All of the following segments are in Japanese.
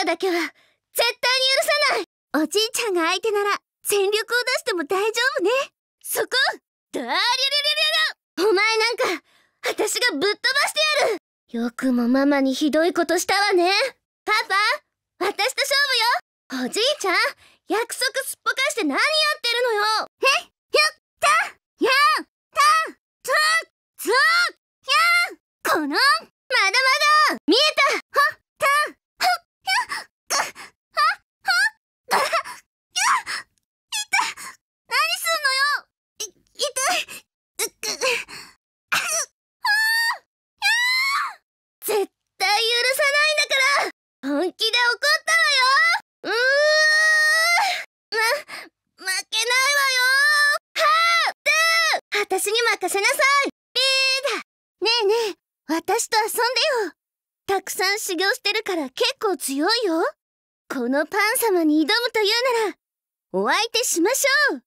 ただけは絶対に許さないおじいちゃんが相手なら全力を出しても大丈夫ねそこだりゃりゃりゃりゃお前なんか私がぶっ飛ばしてやるよくもママにひどいことしたわねパパ私と勝負よおじいちゃん約束すっぽかして何やってるのよへっよったやったたせなさいビーだねえねえ、私と遊んでよたくさん修行してるから結構強いよこのパン様に挑むというなら、お相手しましょう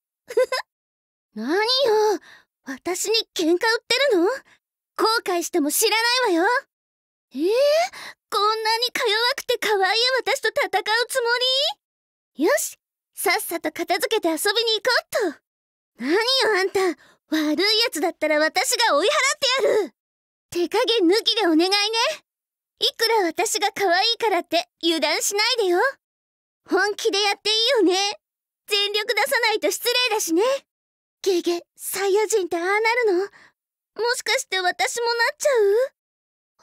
何よ私に喧嘩売ってるの後悔しても知らないわよえー、こんなにか弱くて可愛い私と戦うつもりよしさっさと片付けて遊びに行こうっと何よあんた悪い奴だったら私が追い払ってやる手加減抜きでお願いねいくら私が可愛いからって油断しないでよ本気でやっていいよね全力出さないと失礼だしねゲゲサイヤ人ってああなるのもしかして私も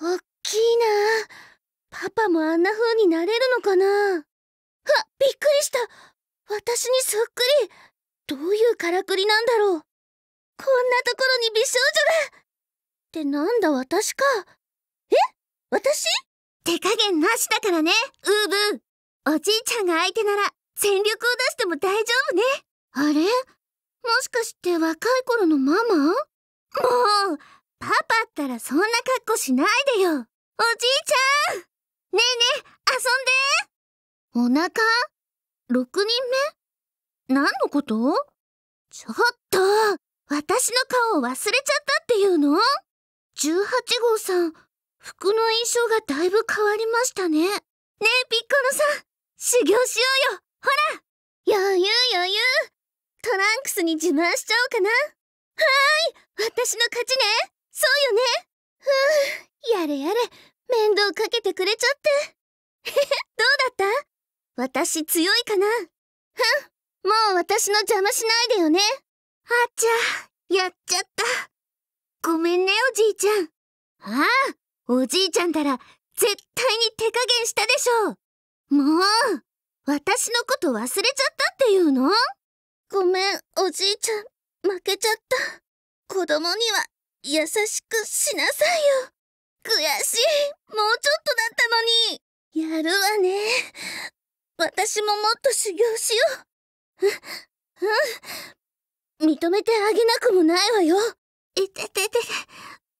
なっちゃうおっきいなパパもあんな風になれるのかなあびっくりした私にそっくりどういうからくりなんだろうこんなところに美少女がってなんだ私か。え私手加減なしだからね、ウーブー。おじいちゃんが相手なら全力を出しても大丈夫ね。あれもしかして若い頃のママもう、パパったらそんな格好しないでよ。おじいちゃんねえねえ、遊んでお腹 ?6 人目何のことちょっと私の顔を忘れちゃったっていうの ?18 号さん、服の印象がだいぶ変わりましたね。ねえ、ピッコロさん、修行しようよほら余裕余裕トランクスに自慢しちゃおうかなはーい私の勝ちねそうよねふぅ、やれやれ、面倒かけてくれちゃって。へへ、どうだった私強いかなふん、もう私の邪魔しないでよね。あちいちゃん。ああ、おじいちゃんたら絶対に手加減したでしょう。もう、私のこと忘れちゃったっていうのごめん、おじいちゃん。負けちゃった。子供には優しくしなさいよ。悔しい。もうちょっとだったのに。やるわね。私ももっと修行しよう。う、うん。認めてあげなくもないわよ。いててて。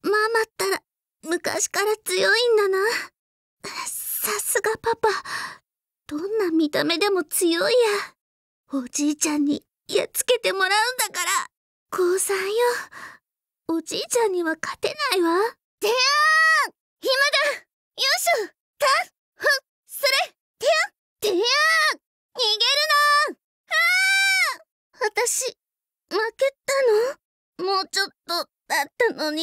ママったら昔から強いんだなさすがパパどんな見た目でも強いやおじいちゃんにやっつけてもらうんだから降参よおじいちゃんには勝てないわてやー暇だよいしょたふそれてやてやー逃げるなあ私負けたのもうちょっとだったのに。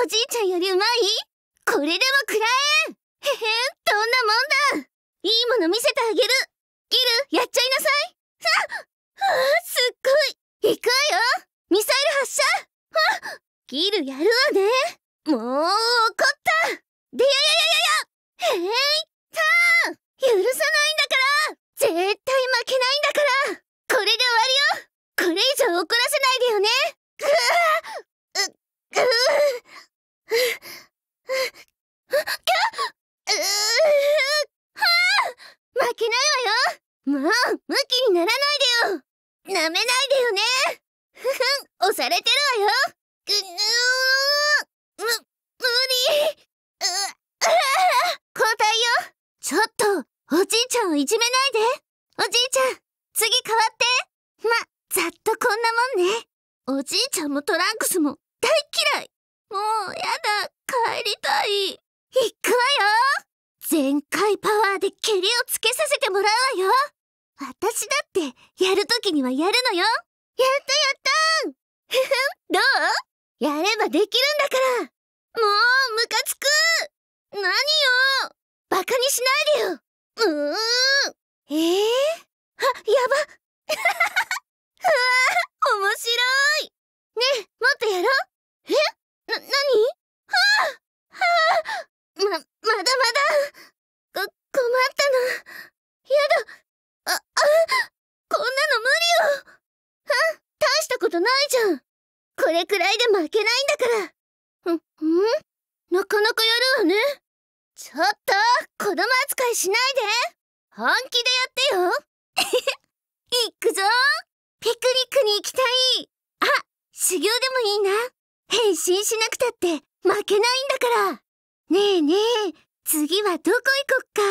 おじいちゃんよりうまいこれでも食らえんへへん、どんなもんだいいもの見せてあげるギル、やっちゃいなさいああすっごい行くわよミサイル発射あギルやるわねもう怒ったでやややややへいたー許さないんだから絶対負けないんだからこれで終わりよこれ以上怒らせないでよね舐めないでよねふふん、押されてるわよぐぬーむ、無理う、あ交代よちょっと、おじいちゃんをいじめないでおじいちゃん、次変わってま、ざっとこんなもんねおじいちゃんもトランクスも大嫌いもうやだ、帰りたい行くわよ全開パワーで蹴りをつけさせてもらうわよ私だってやるときにはやるのよやったやったふふんどうやればできるんだからもうムカつく何よバカにしないでようーんえー、あやばうわ面白いねもっとやろうことないじゃんこれくらいで負けないんだからんんなかなかやるわねちょっと子供扱いしないで本気でやってよ 行くぞピクニックに行きたいあ修行でもいいな変身しなくたって負けないんだからねえねえ次はどこ行こっか